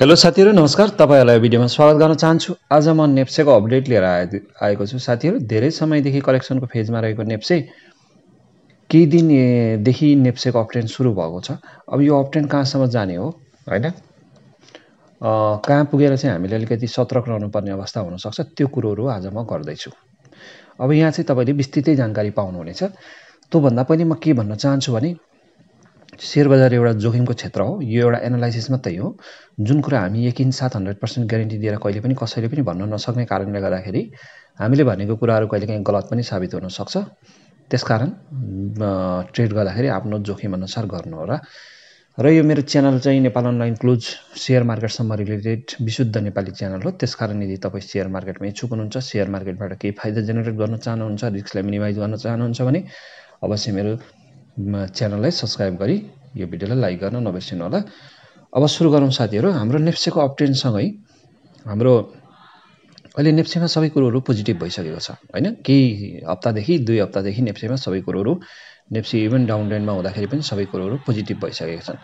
hello साथीहरू नमस्कार तपाईँहरूलाई भिडियोमा स्वागत गर्न चाहन्छु आज म नेप्सेको अपडेट लिएर आए आएको छु साथीहरू धेरै समयदेखि कलेक्सनको फेजमा रहेको नेप्से केही दिनदेखि नेप्सेको अपट्रेन्ड सुरु भएको छ अब यो अपट्रेन्ड कहाँसम्म जाने हो होइन कहाँ पुगेर चाहिँ हामीले अलिकति सतर्क रहनुपर्ने अवस्था हुनसक्छ त्यो कुरोहरू आज म गर्दैछु अब यहाँ चाहिँ तपाईँले विस्तृतै जानकारी पाउनुहुनेछ त्योभन्दा पनि म के भन्न चाहन्छु भने सेयर बजार एउटा जोखिमको क्षेत्र हो यो एउटा एनालाइसिस मात्रै हो जुन कुरा हामी यकिन साथ हन्ड्रेड पर्सेन्ट ग्यारेन्टी दिएर कहिले पनि कसैले पनि भन्न नसक्ने कारणले गर्दाखेरि हामीले भनेको कुराहरू कहिलेकाहीँ गलत पनि साबित हुनसक्छ त्यसकारण ट्रेड गर्दाखेरि आफ्नो जोखिमअनुसार गर्नु होला र यो मेरो च्यानल चाहिँ नेपाल अनलाइन क्लोज सेयर मार्केटसम्म रिलेटेड विशुद्ध नेपाली च्यानल हो त्यस कारण यदि तपाईँ सेयर मार्केटमा इच्छुक हुनुहुन्छ सेयर मार्केटबाट केही फाइदा जेनेरेट गर्न चाहनुहुन्छ रिस्कलाई मिनिमाइज गर्न चाहनुहुन्छ भने अवश्य मेरो च्यानललाई सब्सक्राइब गरी यो भिडियोलाई लाइक गर्न नबिर्सिनु होला अब सुरु गरौँ साथीहरू हाम्रो नेप्सेको अपटेनसँगै हाम्रो अहिले नेप्सेमा सबै कुरोहरू पोजिटिभ भइसकेको छ होइन केही हप्तादेखि दुई हप्तादेखि नेप्सेमा सबै कुरोहरू नेप्सी इभन डाउन रेन्डमा हुँदाखेरि पनि सबै कुरोहरू पोजिटिभ भइसकेका छन्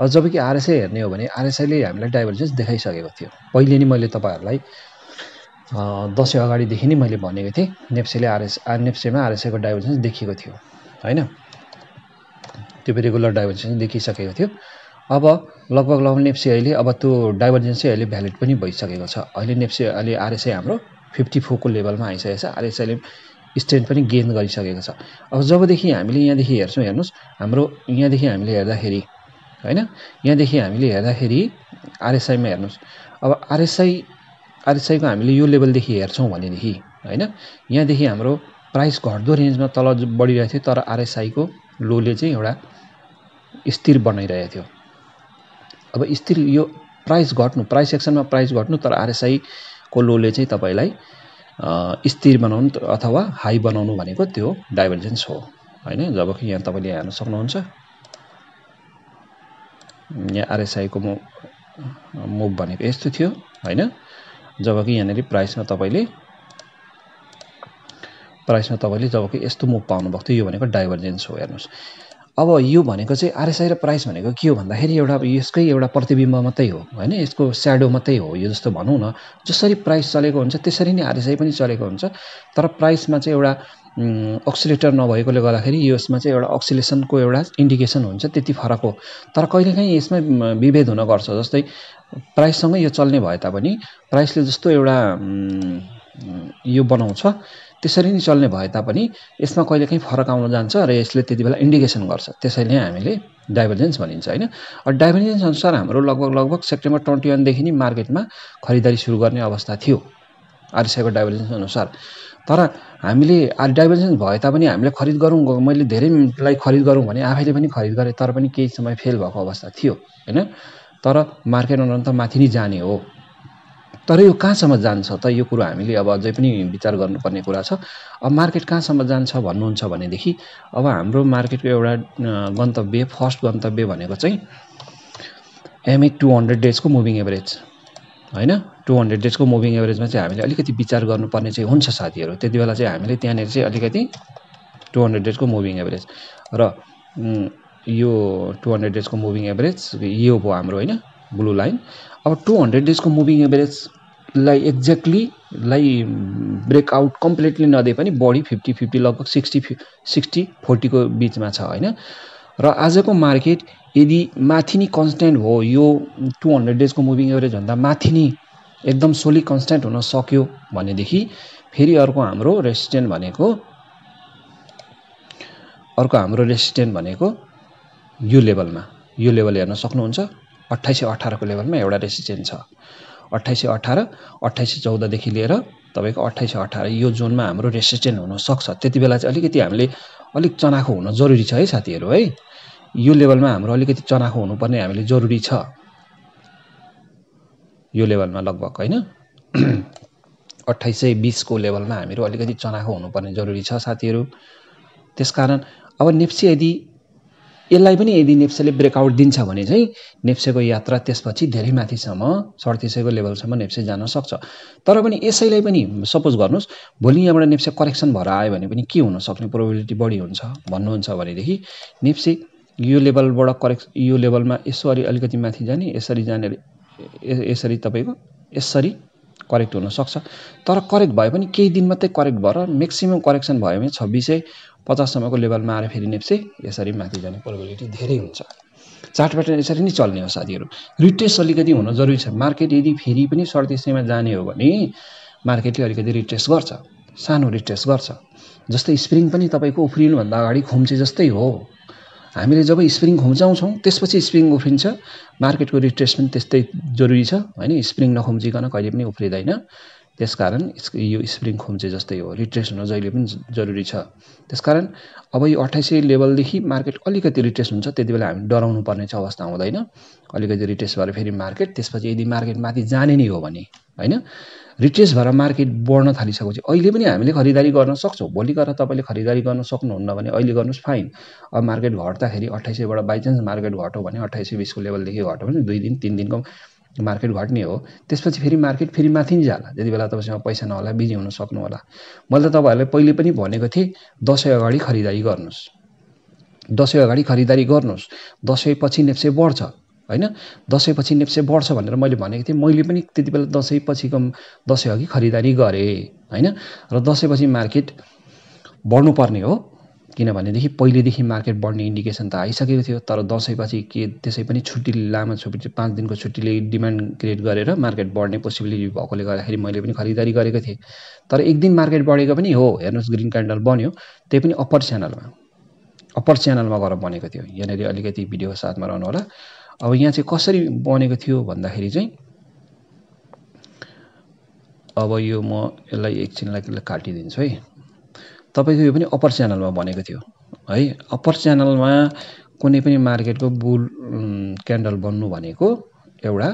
अब जब कि आरएसआई हेर्ने हो भने आरएसआईले हामीलाई डाइभर्जेन्स देखाइसकेको थियो पहिले नै मैले तपाईँहरूलाई दसैँ अगाडिदेखि नै मैले भनेको थिएँ नेप्सेले आरएस नेप्सेमा आरएसआईको डाइभर्जेन्स देखेको थियो होइन त्यो पनि रेगुलर डाइभर्जेन्स देखिसकेको थियो अब लगभग लगभग नेप्सी अहिले अब त्यो डाइभर्जेन्स चाहिँ अहिले भ्यालिड पनि भइसकेको छ अहिले नेप्सी अहिले आरएसआई हाम्रो फिफ्टी फोरको लेभलमा आइसकेको छ आरएसआईले स्ट्रेन्थ पनि गेन गरिसकेको छ अब जबदेखि हामीले यहाँदेखि हेर्छौँ हेर्नुहोस् हाम्रो यहाँदेखि हामीले हेर्दाखेरि होइन यहाँदेखि हामीले हेर्दाखेरि आरएसआईमा हेर्नुहोस् अब आरएसआई आरएसआईको हामीले यो लेभलदेखि हेर्छौँ भनेदेखि होइन यहाँदेखि हाम्रो प्राइस घट्दो रेन्जमा तल बढिरहेको थियो तर आरएसआईको लोले चाहिँ एउटा स्थिर बनाइरहेको थियो अब स्थिर यो प्राइस घट्नु प्राइस सेक्सनमा प्राइस घट्नु तर आरएसआईको लोले चाहिँ तपाईँलाई स्थिर बनाउनु अथवा हाई बनाउनु भनेको त्यो डाइभर्जेन्स हो होइन जब कि यहाँ तपाईँले हेर्न सक्नुहुन्छ यहाँ आरएसआईको मुभ भनेको यस्तो थियो होइन जब कि यहाँनिर प्राइसमा तपाईँले प्राइसमा तपाईँले तपाईँको यस्तो मुभ पाउनुभएको थियो यो भनेको डाइभर्जेन्स हो हेर्नुहोस् अब यो भनेको चाहिँ आरएसआई र प्राइस भनेको के हो भन्दाखेरि एउटा यसकै एउटा प्रतिबिम्ब मात्रै हो होइन यसको स्याडो मात्रै हो यो जस्तो भनौँ न जसरी प्राइस चलेको हुन्छ त्यसरी नै आरएसआई पनि चलेको हुन्छ तर प्राइसमा चाहिँ एउटा अक्सिलेटर नभएकोले गर्दाखेरि यसमा चाहिँ एउटा अक्सिलेसनको एउटा इन्डिकेसन हुन्छ त्यति फरक हो तर कहिलेकाहीँ यसमै विभेद हुन गर्छ जस्तै प्राइससँगै यो चल्ने भए तापनि प्राइसले जस्तो एउटा यो बनाउँछ त्यसरी नै चल्ने भए तापनि यसमा कहिलेकाहीँ फरक आउन जान्छ र यसले त्यति बेला इन्डिकेसन गर्छ त्यसैले हामीले डाइभर्जेन्स भनिन्छ होइन डाइभर्जेन्स अनुसार हाम्रो लगभग लगभग सेप्टेम्बर ट्वेन्टी वानदेखि नै मार्केटमा खरिदारी सुरु गर्ने अवस्था थियो आरएसआईको डाइभर्जेन्स अनुसार तर हामीले आर डाइभर्जेन्स भए तापनि हामीले खरिद गरौँ मैले धेरैलाई खरिद गरौँ भने आफैले पनि खरिद गरेँ तर पनि केही समय फेल भएको अवस्था थियो होइन तर मार्केट त माथि नै जाने हो तर यो कहाँसम्म जान्छ त यो कुरो हामीले अब अझै पनि विचार गर्नुपर्ने कुरा छ अब मार्केट कहाँसम्म जान्छ भन्नुहुन्छ भनेदेखि अब हाम्रो मार्केटको एउटा गन्तव्य फर्स्ट गन्तव्य भनेको चाहिँ एमए टु हन्ड्रेड डेजको मुभिङ एभरेज होइन टु हन्ड्रेड डेजको मुभिङ एभरेजमा चाहिँ हामीले अलिकति विचार गर्नुपर्ने चाहिँ हुन्छ साथीहरू त्यति बेला चाहिँ हामीले त्यहाँनिर चाहिँ अलिकति टु हन्ड्रेड डेजको मुभिङ एभरेज र यो टु हन्ड्रेड डेजको मुभिङ एभरेज यो भयो हाम्रो होइन ब्लू लाइन अब टु हन्ड्रेड डेजको मुभिङ एभरेज लाई एक्ज्याक्टली लाई ब्रेकआउट कम्प्लिटली नदिए पनि बढी फिफ्टी फिफ्टी लगभग सिक्सटी फि सिक्सटी फोर्टीको बिचमा छ होइन र आजको मार्केट यदि माथि नै कन्सटेन्ट हो यो टु हन्ड्रेड डेजको मुभिङ एभरेजभन्दा माथि नै एकदम सोली कन्सटेन्ट हुन सक्यो भनेदेखि फेरि अर्को हाम्रो रेसिस्टेन्ट भनेको अर्को हाम्रो रेसिस्टेन्ट भनेको यो लेभलमा यो लेभल हेर्न सक्नुहुन्छ अट्ठाइस सय अठारको लेभलमा एउटा रेसिस्टेन्ट छ अठाइस सय अठार अठाइस सय चौधदेखि लिएर तपाईँको अठाइस सय अठार यो जोनमा हाम्रो रेसिस्टेन्ट हुनसक्छ त्यति बेला चाहिँ अलिकति हामीले अलिक चनाखो हुन जरुरी छ है साथीहरू है यो लेभलमा हाम्रो अलिकति चनाखो हुनुपर्ने हामीले जरुरी छ यो लेभलमा लगभग होइन अठाइस सय बिसको लेभलमा हामीहरू अलिकति चनाखो हुनुपर्ने जरुरी छ साथीहरू त्यसकारण अब नेप्सी यदि यसलाई पनि यदि नेप्सेले ब्रेकआउट दिन्छ भने चाहिँ नेप्सेको यात्रा त्यसपछि धेरै माथिसम्म सडतिस सयको लेभलसम्म नेप्से जान सक्छ तर पनि यसैलाई पनि सपोज गर्नुहोस् भोलि यहाँबाट नेप्से करेक्सन भएर आयो भने पनि के हुनसक्ने प्रोबेबिलिटी बढी हुन्छ भन्नुहुन्छ भनेदेखि नेप्से यो लेभलबाट करेक्स यो लेभलमा यसरी अलिकति माथि जाने यसरी जाने यसरी तपाईँको यसरी करेक्ट हुनसक्छ तर करेक्ट भए पनि केही दिन मात्रै करेक्ट भएर म्याक्सिमम् करेक्सन भयो भने छब्बिसै पचाससम्मको लेभलमा आएर फेरि नेप्से यसरी माथि जाने प्रोबेबिलिटी धेरै हुन्छ चार्ट प्याटर्न यसरी नै चल्ने हो साथीहरू रिट्रेस अलिकति हुन जरुरी छ मार्केट यदि फेरि पनि सडतिसैमा जाने हो भने मार्केटले अलिकति रिट्रेस गर्छ सानो रिट्रेस गर्छ जस्तै स्प्रिङ पनि तपाईँको उफ्रिनुभन्दा अगाडि खुम्चे जस्तै हो हामीले जब स्प्रिङ खुम्चाउँछौँ त्यसपछि स्प्रिङ उफ्रिन्छ मार्केटको रिट्रेस पनि त्यस्तै जरुरी छ होइन स्प्रिङ नखुम्चिकन कहिले पनि उफ्रिँदैन त्यसकारण यो स्प्रिङ चाहिँ जस्तै हो रिट्रेस हुन जहिले पनि जरुरी छ त्यसकारण अब यो अठाइस सय लेभलदेखि मार्केट अलिकति रिट्रेस हुन्छ त्यति बेला हामी डराउनु पर्ने चाहिँ अवस्था हुँदैन अलिकति रिट्रेस भएर फेरि मार्केट त्यसपछि यदि मार्केट माथि जाने नै हो भने होइन रिट्रेस भएर मार्केट बढ्न थालिसकेपछि अहिले पनि हामीले खरिदारी गर्न सक्छौँ भोलि गएर तपाईँले खरिदारी गर्न सक्नुहुन्न भने अहिले गर्नुहोस् फाइन अब मार्केट घट्दाखेरि अठाइस सयबाट बाइचान्स मार्केट घट्यो भने अठाइस सय बिसको लेभलदेखि घट्यो भने दुई दिन तिन दिनको मार्केट घट्ने हो त्यसपछि फेरि मार्केट फेरि माथि नै जाला त्यति बेला तपाईँसँग पैसा नहोला बिजी हुन सक्नु होला मैले त तपाईँहरूलाई पहिले पनि भनेको थिएँ दसैँ अगाडि खरिदारी गर्नुहोस् दसैँ अगाडि खरिदारी गर्नुहोस् दसैँपछि नेप्से बढ्छ होइन दसैँपछि नेप्से बढ्छ भनेर मैले भनेको थिएँ मैले पनि त्यति बेला पछिको दसैँ अघि खरिदारी गरेँ होइन र दसैँपछि मार्केट बढ्नुपर्ने हो किनभनेदेखि पहिलेदेखि मार्केट बढ्ने इन्डिकेसन त आइसकेको थियो तर दसैँपछि के त्यसै पनि छुट्टी लामो छुट्टी पाँच दिनको छुट्टीले डिमान्ड क्रिएट गरेर मार्केट बढ्ने पोसिबिलिटी भएकोले गर्दाखेरि मैले पनि खरिदारी गरेको थिएँ तर एक दिन मार्केट बढेको पनि हो हेर्नुहोस् ग्रिन क्यान्डल बन्यो त्यही पनि अप्पर च्यानलमा अप्पर च्यानलमा गएर बनेको थियो यहाँनिर अलिकति भिडियो साथमा रहनु होला अब यहाँ चाहिँ कसरी बनेको थियो भन्दाखेरि चाहिँ अब यो म यसलाई एकछिनलाई काटिदिन्छु है तपाईँको यो पनि अप्पर च्यानलमा भनेको थियो है अप्पर च्यानलमा कुनै पनि मार्केटको बुल क्यान्डल बन्नु भनेको एउटा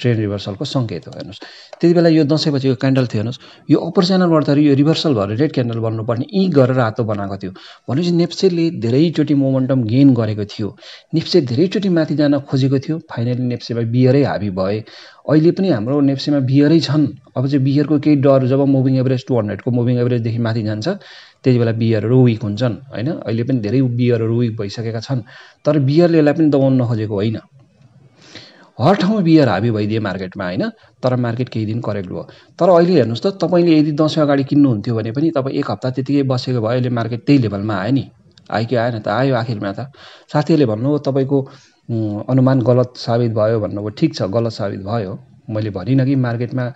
ट्रेन रिभर्सलको सङ्केत हो हेर्नुहोस् त्यति बेला यो पछि यो क्यान्डल थियो हेर्नुहोस् यो अप्पर च्यानल बढ्दाखेरि यो रिभर्सल भएर रेड क्यान्डल बन्नुपर्ने यी गरेर रातो बनाएको थियो भनेपछि नेप्सेले धेरैचोटि मोमेन्टम गेन गरेको थियो नेप्से धेरैचोटि माथि जान खोजेको थियो फाइनली नेप्सेमा बियरै हाबी भए अहिले पनि हाम्रो नेप्सेमा बियरै छन् अब चाहिँ बियरको केही डर जब मुभिङ एभरेज टू हन्ड्रेडको मुभिङ एभरेजदेखि माथि जान्छ त्यति बेला बियरहरू विक हुन्छन् होइन अहिले पनि धेरै बियरहरू विक भइसकेका छन् तर बियरले यसलाई पनि दबाउन नखोजेको होइन हर ठाउँमा बियर हाबी भइदिए मार्केटमा होइन तर मार्केट केही दिन करेक्ट भयो तर अहिले हेर्नुहोस् त तपाईँले यदि दसैँ अगाडि किन्नुहुन्थ्यो भने पनि तपाईँ एक हप्ता त्यतिकै बसेको भयो अहिले मार्केट त्यही लेभलमा आयो नि आयो कि आएन त आयो आखिरमा त साथीहरूले भन्नुभयो तपाईँको अनुमान गलत साबित भयो भन्नुभयो ठिक छ गलत साबित भयो मैले भनिनँ कि मार्केटमा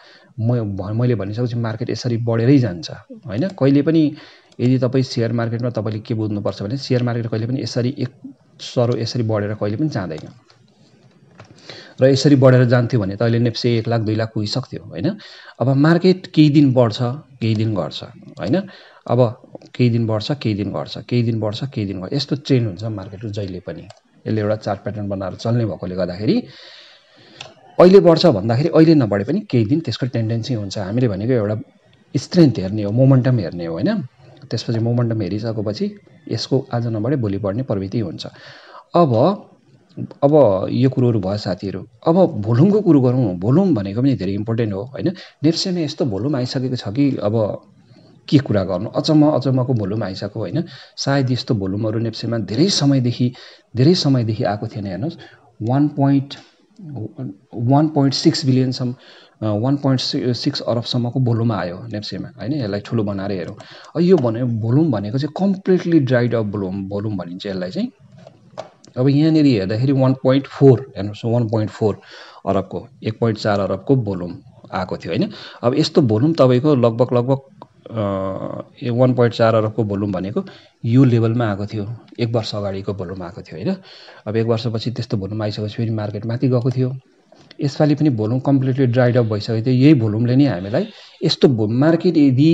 म मैले भनिसकेपछि मार्केट यसरी बढेरै जान्छ होइन कहिले पनि यदि तपाईँ सेयर मार्केटमा तपाईँले के बुझ्नुपर्छ भने सेयर मार्केट कहिले पनि यसरी एक सरो यसरी बढेर कहिले पनि जाँदैन र यसरी बढेर जान्थ्यो भने त अहिले नेप्से एक लाख दुई लाख पुगिसक्थ्यो होइन अब मार्केट केही दिन बढ्छ केही दिन घट्छ होइन अब केही दिन बढ्छ केही दिन घट्छ केही दिन बढ्छ केही दिन घट्छ यस्तो ट्रेन्ड हुन्छ मार्केटको जहिले पनि यसले एउटा चार्ट प्याटर्न बनाएर चल्ने भएकोले गर्दाखेरि अहिले बढ्छ भन्दाखेरि अहिले नबढे पनि केही दिन त्यसको टेन्डेन्सी हुन्छ हामीले भनेको एउटा स्ट्रेन्थ हेर्ने हो मोमेन्टम हेर्ने हो होइन त्यसपछि मोमेन्टम हेरिसकेपछि यसको आज नबढे भोलि बढ्ने प्रवृत्ति हुन्छ अब अब यो कुरोहरू भयो साथीहरू अब भोलुमको कुरो गरौँ भोलुम भनेको पनि धेरै इम्पोर्टेन्ट हो होइन नेप्सेमा यस्तो भोलुम आइसकेको छ कि अब के कुरा गर्नु अचम्म अचम्मको भोलुम आइसक्यो होइन सायद यस्तो भोलुमहरू नेप्सेमा धेरै समयदेखि धेरै समयदेखि आएको थिएन हेर्नुहोस् one point one point six बिलियनसम्म वान पोइन्ट सिक्स अरबसम्मको भोलुम आयो नेप्सेमा होइन यसलाई ठुलो बनाएर हेरौँ यो भन्यो भोलुम भनेको चाहिँ completely dried up volume volume भनिन्छ यसलाई चाहिँ अब यहाँनिर हेर्दाखेरि वान पोइन्ट फोर हेर्नुहोस् वान पोइन्ट फोर अरबको एक पोइन्ट चार अरबको भोलुम आएको थियो होइन अब यस्तो भोलुम तपाईँको लगभग लगभग वान पोइन्ट चार अरबको भोलुम भनेको यो लेभलमा आएको थियो एक वर्ष अगाडिको भोलुम आएको थियो होइन अब एक वर्षपछि त्यस्तो भोलुम आइसकेपछि फेरि मार्केट माथि गएको थियो यसपालि पनि भोलुम कम्प्लिटली ड्राइड अप भइसकेको थियो यही भोलुमले नै हामीलाई यस्तो मार्केट यदि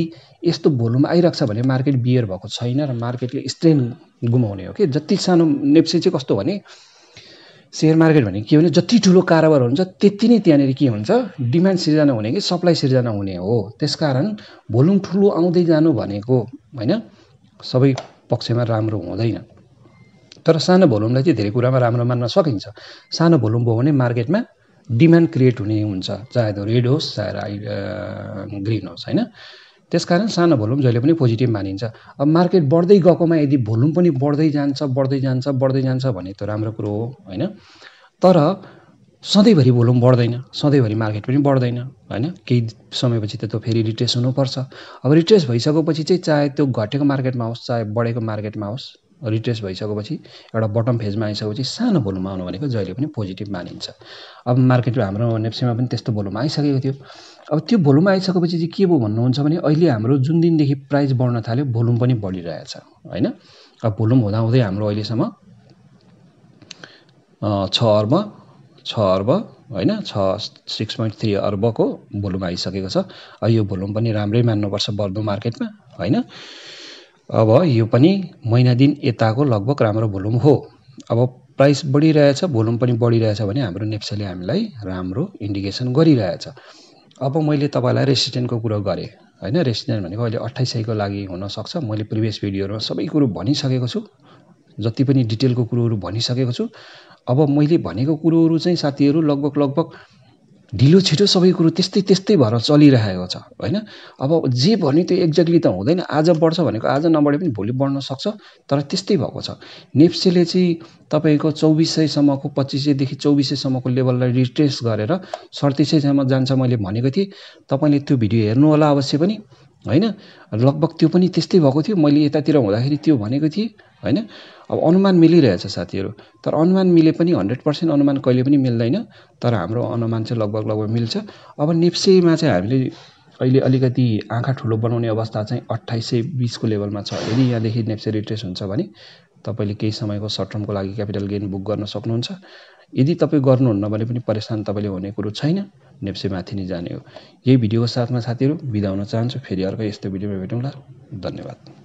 यस्तो भोलुम आइरहेको छ भने मार्केट बियर भएको छैन र मार्केटले स्ट्रेन गुमाउने हो कि जति सानो नेप्से चाहिँ कस्तो भने सेयर मार्केट भने के भने जति ठुलो कारोबार हुन्छ त्यति नै त्यहाँनिर के हुन्छ डिमान्ड सिर्जना हुने कि सप्लाई सिर्जना हुने हो त्यसकारण भोलुम ठुलो आउँदै जानु भनेको होइन सबै पक्षमा राम्रो हुँदैन तर सानो भोलुमलाई चाहिँ धेरै कुरामा राम्रो मान्न सकिन्छ सानो भोलुम भयो भने मार्केटमा डिमान्ड क्रिएट हुने हुन्छ चाहे त्यो रेड होस् चाहे आइ ग्रिन होस् होइन त्यस कारण सानो भोल्युम जहिले पनि पोजिटिभ मानिन्छ अब मार्केट बढ्दै गएकोमा यदि भोल्युम पनि बढ्दै जान्छ बढ्दै जान्छ बढ्दै जान्छ भने त्यो राम्रो कुरो हो होइन तर सधैँभरि भोल्युम बढ्दैन सधैँभरि मार्केट पनि बढ्दैन होइन केही समयपछि त त्यो फेरि रिट्रेस हुनुपर्छ अब रिट्रेस भइसकेपछि चाहिँ चाहे त्यो घटेको मार्केटमा होस् चाहे बढेको मार्केटमा होस् रिट्रेस भइसकेपछि एउटा बटम फेजमा आइसकेपछि सानो भोल्युम आउनु भनेको जहिले पनि पोजिटिभ मानिन्छ अब मार्केटमा हाम्रो नेप्सेमा पनि त्यस्तो भोल्युम आइसकेको थियो अब त्यो भोल्युम आइसकेपछि चाहिँ के भयो भन्नुहुन्छ भने अहिले हाम्रो जुन दिनदेखि प्राइस बढ्न थाल्यो भोल्युम पनि बढिरहेछ होइन अब भोल्युम हुँदाहुँदै हाम्रो अहिलेसम्म छ अर्ब छ अर्ब होइन छ सिक्स पोइन्ट थ्री अर्बको भोल्युम आइसकेको छ यो भोल्युम पनि राम्रै मान्नुपर्छ बढ्दो मार्केटमा होइन अब यो पनि महिना दिन यताको लगभग राम्रो भोलुम हो अब प्राइस बढिरहेछ भोलुम पनि बढिरहेछ भने हाम्रो नेप्सेले हामीलाई राम्रो इन्डिकेसन गरिरहेछ अब मैले तपाईँलाई रेसिस्टेन्टको कुरो गरेँ होइन रेसिस्टेन्ट भनेको अहिले अट्ठाइस सयको लागि हुनसक्छ मैले प्रिभियस भिडियोहरूमा सबै कुरो भनिसकेको छु जति पनि डिटेलको कुरोहरू भनिसकेको छु अब मैले भनेको कुरोहरू चाहिँ साथीहरू लगभग लगभग ढिलो छिटो सबै कुरो त्यस्तै त्यस्तै भएर चलिरहेको छ होइन अब जे भन्यो त्यो एक्ज्याक्टली त हुँदैन आज बढ्छ भनेको आज नबढे पनि भोलि बढ्न सक्छ तर त्यस्तै भएको छ नेप्सेले चाहिँ तपाईँको चौबिस सयसम्मको पच्चिस सयदेखि चौबिस सयसम्मको लेभललाई रिट्रेस गरेर सडतिस सयसम्म जान्छ मैले भनेको थिएँ तपाईँले त्यो भिडियो हेर्नुहोला अवश्य पनि होइन लगभग त्यो पनि त्यस्तै भएको थियो मैले यतातिर हुँदाखेरि त्यो भनेको थिएँ होइन अब अनुमान मिलिरहेछ साथीहरू तर अनुमान मिले पनि हन्ड्रेड पर्सेन्ट अनुमान कहिले पनि मिल्दैन तर हाम्रो अनुमान चाहिँ लगभग लगभग मिल्छ अब नेप्सेमा चाहिँ हामीले अहिले अलिकति आँखा ठुलो बनाउने अवस्था चाहिँ अट्ठाइस सय बिसको लेभलमा छ यदि यहाँदेखि नेप्से रिट्रेस हुन्छ भने तपाईँले केही समयको सर्ट टर्मको लागि क्यापिटल गेन बुक गर्न सक्नुहुन्छ यदि तपाईँ गर्नुहुन्न भने पनि परेसान तपाईँले हुने कुरो छैन नेप्से माथि नै जाने हो यही भिडियोको साथमा साथीहरू बिदा हुन चाहन्छु फेरि अर्को यस्तो भिडियोमा भेटौँला धन्यवाद